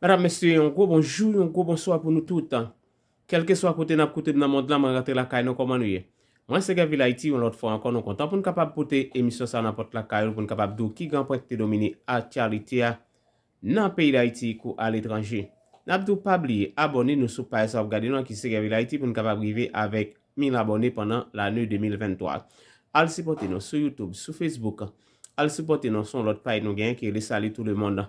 Madame, Monsieur, yon gro bonjou, yon gro bonsoi pou nou toutan. Kelke so apote nap kote dna mond la man gater lakay nou koman ouye. Mwen Segevi Laiti yon lot fwa ankon nou kontan pou nou kapap pote emisyon sa napot lakay nou pou nou kapap dou ki gampre te domine atyari tia nan peyi Laiti kou al etranji. Nab dou pabliye abone nou sou paye sa ou gade nou anki Segevi Laiti pou nou kapap rive avèk 1000 abone pwennan lanyou 2023. Al sipote nou sou Youtube, sou Facebook. Al sipote nou son lot paye nou gen ki lè sali tout le mondan.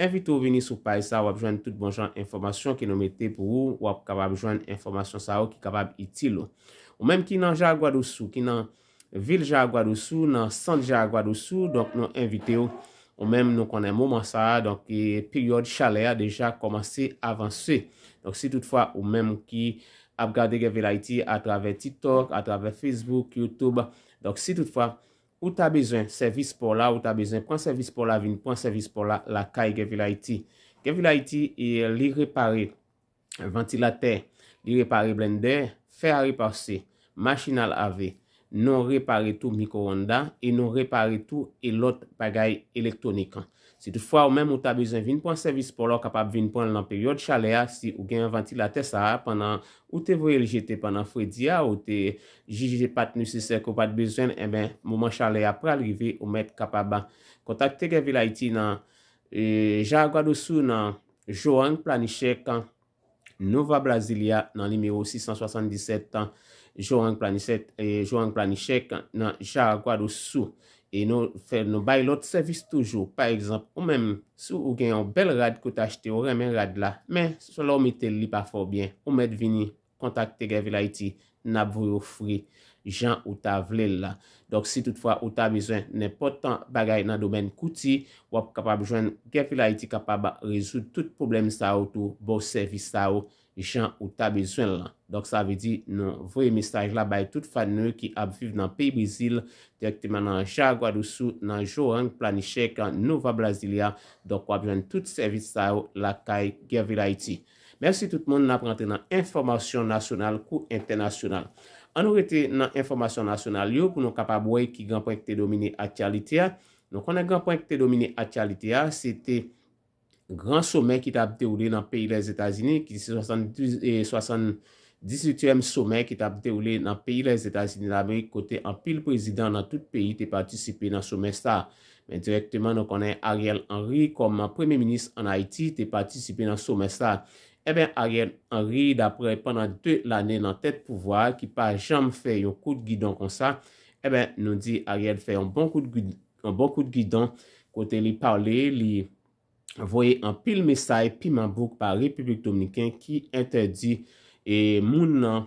Envite ou vini sou paisa, wap jwenn tout bon jwenn informasyon ki nou mette pou ou, wap kabab jwenn informasyon sa ou ki kabab itil ou. Ou menm ki nan ja gwa dosu, ki nan vil ja gwa dosu, nan san ja gwa dosu, donk nou envite ou. Ou menm nou konen mouman sa a, donk ki e period chalè a deja komanse avanse. Donk si tout fwa ou menm ki ap gade gevelay ti atrave TikTok, atrave Facebook, Youtube, donk si tout fwa. Ou ta bezwen, servis pou la, ou ta bezwen, pon servis pou la vin, pon servis pou la, la kay Gevila IT. Gevila IT li repare ventilate, li repare blender, fe a reparse, machin al ave, non repare tou mikoronda, e non repare tou elot bagay elektonik an. Si tou fwa ou men mouta bezwen vinpon servis pou lò kapap vinpon nan peryode chalea si ou gen yon ventilate sa a panan ou te voye ljete panan fwe diya ou te jijije pati nusisek ou pati bezwen, e men mouman chalea pou alrive ou met kapaba kontakte geve la iti nan euh, jaragwa dosu nan joang planishek nan nova brasilia nan limero 677 tan joang planishek nan jaragwa dosu. E nou fèl nou bay lot servis toujou. Par exemple, ou mèm sou ou gen yon bel rad kote achete, ou remen rad la. Mè, sou lò ou mète li pa forbyen. Ou mèd vini kontakte Gervi la iti, nabou yofri jan ou ta vle la. Dok si toutfwa ou ta bizwen, nè potan bagay nan domen kouti. Ou ap kapab jwen, Gervi la iti kapab rezout tout problem sa ou tou, bo servis sa ou. E chan ou ta bezwen lan. Dok sa ve di nou vwe misaj la baye tout fan nou ki ap viv nan peyi bizil. Direktman nan Jawa, Guadoussou, nan Joran, Planichek, nan Nova, Brasilia. Dok wap jwen tout servis sa yo la kay ger vilay ti. Mersi tout moun nan ap rente nan informasyon nasyonal kou internasyonal. An nou rete nan informasyon nasyonal yo pou nou kapabwe ki granpwenk te domine atyalite ya. Nou konen granpwenk te domine atyalite ya. Se te... Grand sommet ki ta ap te oule nan peyi les Etats-Unis, ki se 78e sommet ki ta ap te oule nan peyi les Etats-Unis d'Amerik, kote an pil prezident nan tout peyi te patisipe nan sommet sa. Men direktman nou konen Ariel Henry konman premi menis an Haiti te patisipe nan sommet sa. E eh ben Ariel Henry dapre panan de l'anen nan tet pouvoar ki pa jam fe yon kout gidon kon sa, e eh ben nou di Ariel fe yon bon kout gidon kote li pale, li... voye an pil mesay pi mambouk pa Republik Dominikien ki interdi e moun nan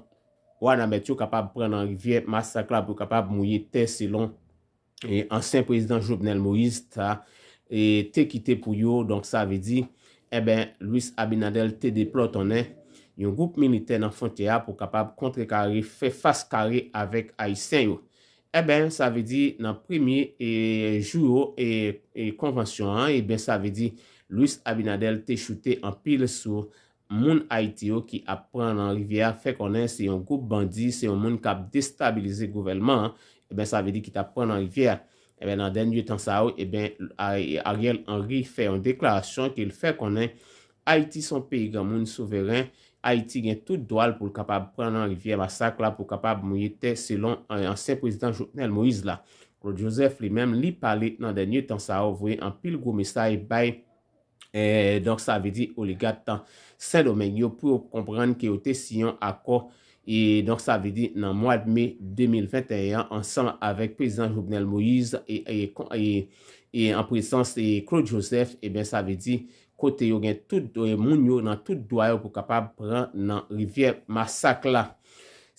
wana met yo kapab pren nan rivye masakla pou kapab mouye te selon e ansen prezident Jobnel Moïse e te kite pou yo donk sa ve di Louis Abinadel te deplote yon goup milite nan Fontea pou kapab kontre kare fe fas kare avek Aysen yo e ben sa ve di nan premi ju yo e konvensyon e ben sa ve di Louis Abinadel te choute an pil sou moun Haiti yo ki ap pran nan rivye. Fè konen se yon goup bandi, se yon moun kap destabilize gouvelman. E eh ben sa ave di ki ta pran nan rivye. E eh ben nan denye tan sa ou, eh e ben Ariel Henry fè yon deklarasyon ki l fè konen Haiti son peyi gen moun souveren. Haiti gen tout doal pou kapab pran nan rivye. Masak la pou kapab mouyete selon an seyn prezident Jotnel Moïse la. Klo Joseph li mem li pale nan denye tan sa ou vwe an pil goun misay baye. E donk sa ve di oligat tan sa domen yo pou kompran ki yo te siyon akor e donk sa ve di nan mwad me 2021 ansan avek prezident Joubnel Moïse e en prezident seye Claude Joseph e ben sa ve di kote yo gen tout doye euh, moun yo nan tout doye ou pou kapab pran nan rivye masakla.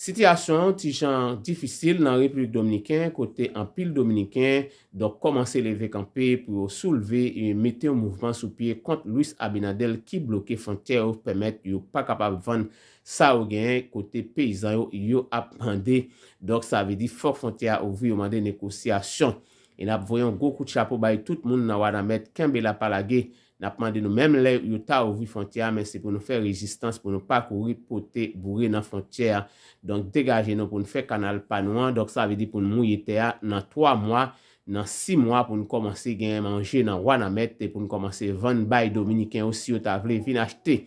Sityasyon ti jan difisil nan Republik Dominikin kote anpil Dominikin dok komanse levek anpe pou souleve e mete ou mouvman sou pie kont Louis Abinadel ki bloke fontya ou pemet yo pa kapap vande sa ou gen kote peyizan yo yo ap mande. Dok sa ave di fok fontya ou vi yo mande nekosyasyon. E nap voyon gokout cha pou bayi tout moun nan wad amet kembe la palage. na pande nou menm le yot a ouvi fontya, men se pou nou fe rezistans pou nou pa kouri pote bouri nan fontya, donk degaje nou pou nou fe kanal panouan, dok sa ave di pou nou mouyete a nan 3 mwa, nan 6 mwa pou nou komanse genye manje nan wana met, te pou nou komanse 20 baye dominiken ou si yo ta vle vin achete.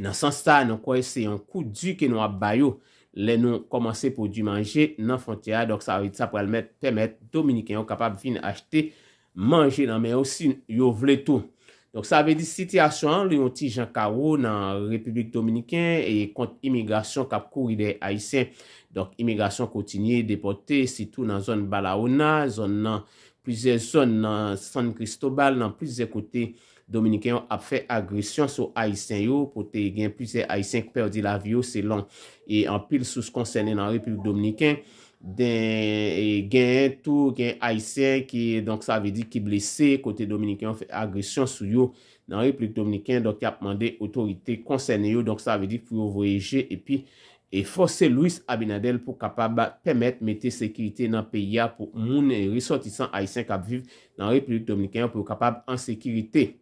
Nan san sa, nou koye se yon kou di ke nou ap bayo, le nou komanse pou di manje nan fontya, dok sa ave di sa pou al met, pe met dominiken ou kapab vin achete, manje nan men osi yo vle tou. Donk sa ave di sityasyon, li yon ti Jean Carreau nan Republik Dominikien e kont imigrasyon kap kouri de Haitien. Donk imigrasyon kontinye depote sitou nan zon Balaona, zon nan pize zon nan San Cristobal, nan pize kote Dominikien ap fe agresyon sou Haitien yo, pote gen pize Haitien kperdi la vyo se lon e an pil sou se konsene nan Republik Dominikien. gen tout gen Aisyen ki blese kote Dominikyan fè agresyon sou yo nan Republik Dominikyan ki ap mande otorite konsene yo pou yo voyeje e force Louis Abinadel pou kapab mette sekirite nan peya pou moun resotisan Aisyen kap viv nan Republik Dominikyan pou kapab an sekirite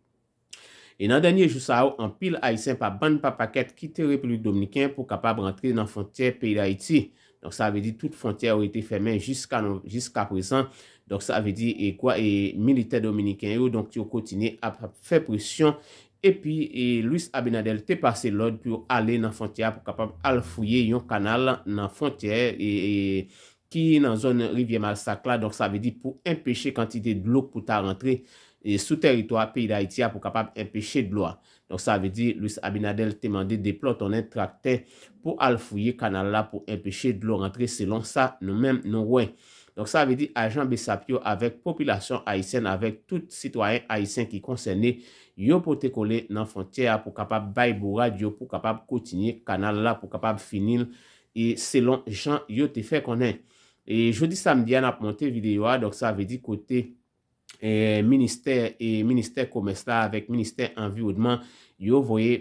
e nan denye jou sa ou an pil Aisyen pa ban pa paket kite Republik Dominikyan pou kapab rentre nan fontyer peyi Daiti Donk sa ave di tout fontyer ou ete fermen Jiska prezant Donk sa ave di e kwa e militer dominiken yo Donk ti ou kontine ap fè presyon E pi Louis Abinadel Te pase lòd ki ou ale nan fontyer Po kapab al fouye yon kanal Nan fontyer e... Ki nan zon Rivie-Marsak la, donk sa ve di pou empeshe kantite dlo pou ta rentre sou teritwa peyi da Itia pou kapab empeshe dlo a. Donk sa ve di, Louis Abinadel temande deplote onen trakte pou alfouye kanal la pou empeshe dlo rentre. Selon sa, nou men nou wè. Donk sa ve di, agent Besapio, avek populasyon Haitien, avek tout sitwayen Haitien ki konsene, yo pou te kole nan fontye a pou kapab baibourad yo pou kapab koutinye kanal la pou kapab finil e selon jan yo te fe konen. E jodi samdi an ap monte videyo a, dok sa ave di kote eh, minister e minister komesta avek minister enviwodman, yo voye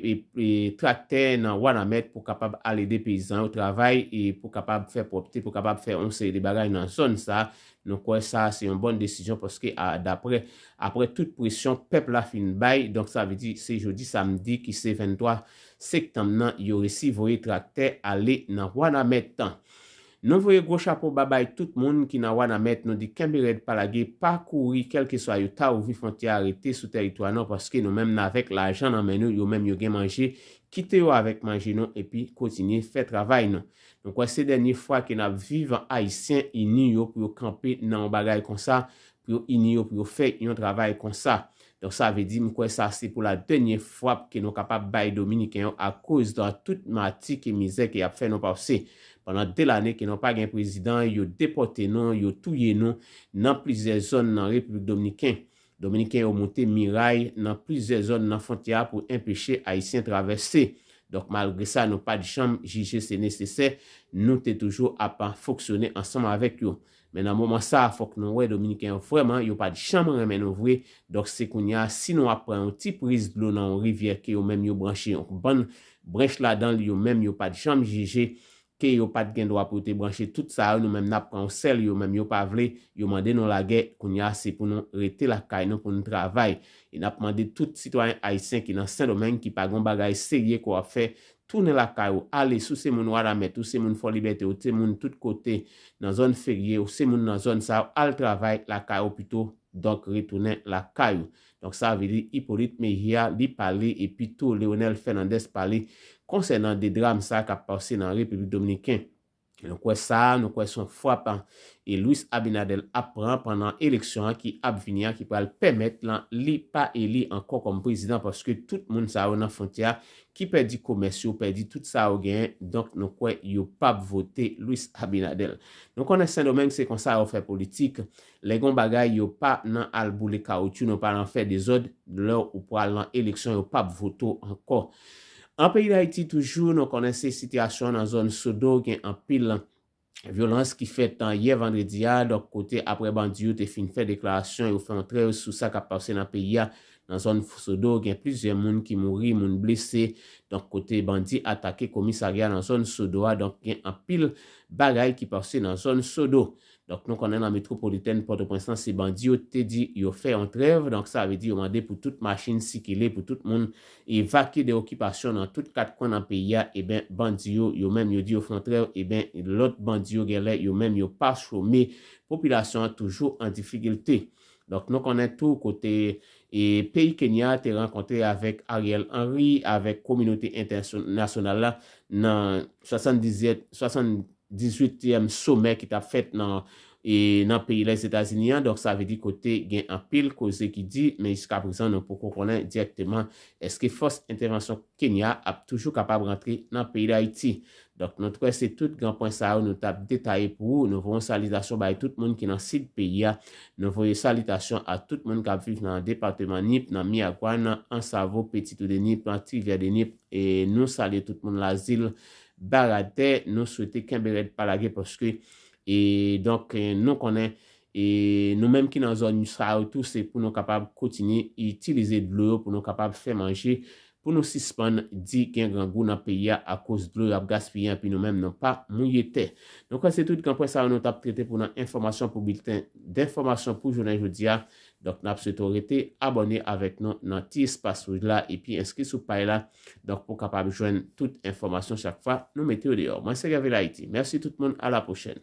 trakte nan wana met pou kapab ale de peyizan ou travay pou kapab fe propte, pou kapab fe onse de bagaj nan zon sa. Nou kwa sa, se yon bon desijon poske apre tout presyon pep la fin bay, dok sa ave di se jodi samdi ki se 23 sektem nan yo resi voye trakte ale nan wana met tan. Nou voye gwo cha pou babay tout moun ki nan wana met nou di kembiret palage pakouri kel ke so a yo ta ou vi fonti a arete sou teritwa nou paske nou menm nan vek la jan nan menyo, yo menm yo gen manje, kite yo avek manje nou epi kontinye fe travay nou. Mwen kwa se denye fwa ki nan vivan haisyen, in yo pou yo kampe nan w bagay kon sa, pou yo in yo pou yo fe yon travay kon sa. Don sa ave di mwen kwa sa se pou la denye fwa ki nou kapap bay Dominika yon a kouz dan tout matik e mizè ki ap fe nou pavse. Pendan del ane ke nou pa gen prezident, yo depote nou, yo touye nou nan plize zon nan Republik Dominikin. Dominikin yo monte miray nan plize zon nan fontia pou empeshe Aisyen travesse. Dok malgre sa nou pa di chanm jige se nese se, nou te toujou apan foksyone ansanman avek yo. Men nan mouman sa, fok nou we Dominikin, vreman, yo pa di chanm remen ovwe. Dok se kon ya, si nou apre an ti priz glou nan rivye ke yo menm yo branche, yon kou ban brech la dan, yo menm yo pa di chanm jige, Ke yo pat gen dwa pou te branche tout sa ou nou menm nap pran ou sel yo menm yo pa vle, yo mande nou la ge koun ya se pou nou rete la kay nou pou nou travay. E nap mande tout sitwany aysen ki nan sen domen ki pagon bagay se gye kwa fe, toune la kay ou, ale sou se moun wad amet ou se moun folibete ou se moun tout kote nan zon ferye ou se moun nan zon sa ou al travay la kay ou pito dok retounen la kay ou. Donk sa avili Hippolyte Mejia, Li Pali e pito Leonel Fernandez Pali konsen nan de dram sa ka pase nan Republik Dominikin. Nou kwen sa, nou kwen son fwa pan, e Louis Abinadel ap ran pan nan eleksyon ki ap vini an, ki pral pemet lan li pa eli ankon kom prezident, paske tout moun sa ou nan fontia, ki perdi komersyo, perdi tout sa ou gen, donk nou kwen yo pap vote Louis Abinadel. Nou konen sen domen se kon sa ou fe politik, le gon bagay yo pa nan albou le kaoutu, nou pral an fe de zod, lor ou pral lan eleksyon yo pap voto ankon. An peyi la iti toujou nou kone se sityasyon nan zon Sodo gen apil violans ki fet tan ye vendredi ya. Dok kote apre bandi yote fin fe deklarasyon ou fe antre sou sa ka pase nan peyi ya nan zon Sodo gen plizye moun ki mouri, moun blese. Dok kote bandi atake komisaryan nan zon Sodo a. Dok gen apil bagay ki pase nan zon Sodo. Donk nou konen nan metropoliten, porto prensan se bandyo te di yo fè an trev, donk sa ave di yo mande eh pou tout machin si ki le, pou tout moun evakye de okipasyon nan tout kat konan pe ya, e ben bandyo yo men yo di yo fè an trev, e ben lot bandyo gèlè yo men yo pa chome, populasyon an toujou an difigilte. Donk nou konen tou kote, e peyi Kenya te renkontre avèk Ariel Henry, avèk kominote internasyonala nan 77, 18e somè ki ta fèt nan nan peyi les Etats-Unis an, donk sa ve di kote gen apil koze ki di, men iska brisan nou pou konponen direktman eske fos intervensyon Kenya ap toujou kapab rentre nan peyi la iti. Donk nout kwen se tout gen pwen sa ou nou tap detaye pou nou voun salidasyon bay tout moun ki nan sid peyi a, nou voun salidasyon a tout moun kapvif nan departement Nip, nan Miyagwa, nan Ansavo, Petitou de Nip, nan Trivia de Nip e nou sali tout moun la zil Barate, nou souwete kembere palage poske. E donk euh, nou konen, nou menm ki nan zon nou sra ou tou se pou nou kapab koutini itilize dlo pou nou kapab fe manje. pou nou sispan di gen grangou nan piya a kos blour ap gaspiyan, pi nou men nou pa mouyete. Nou kwa se tout, kanpwen sa anot ap trete pou nan informasyon pou bilten, den informasyon pou jounen joudia, dok nap se tou rete, abone avèk nou nan ti espasyon la, epi inskri sou pay la, dok pou kapab jounen tout informasyon chak fa nou mette ou deor. Mwen se gavè la iti. Mersi tout moun, a la pochèn.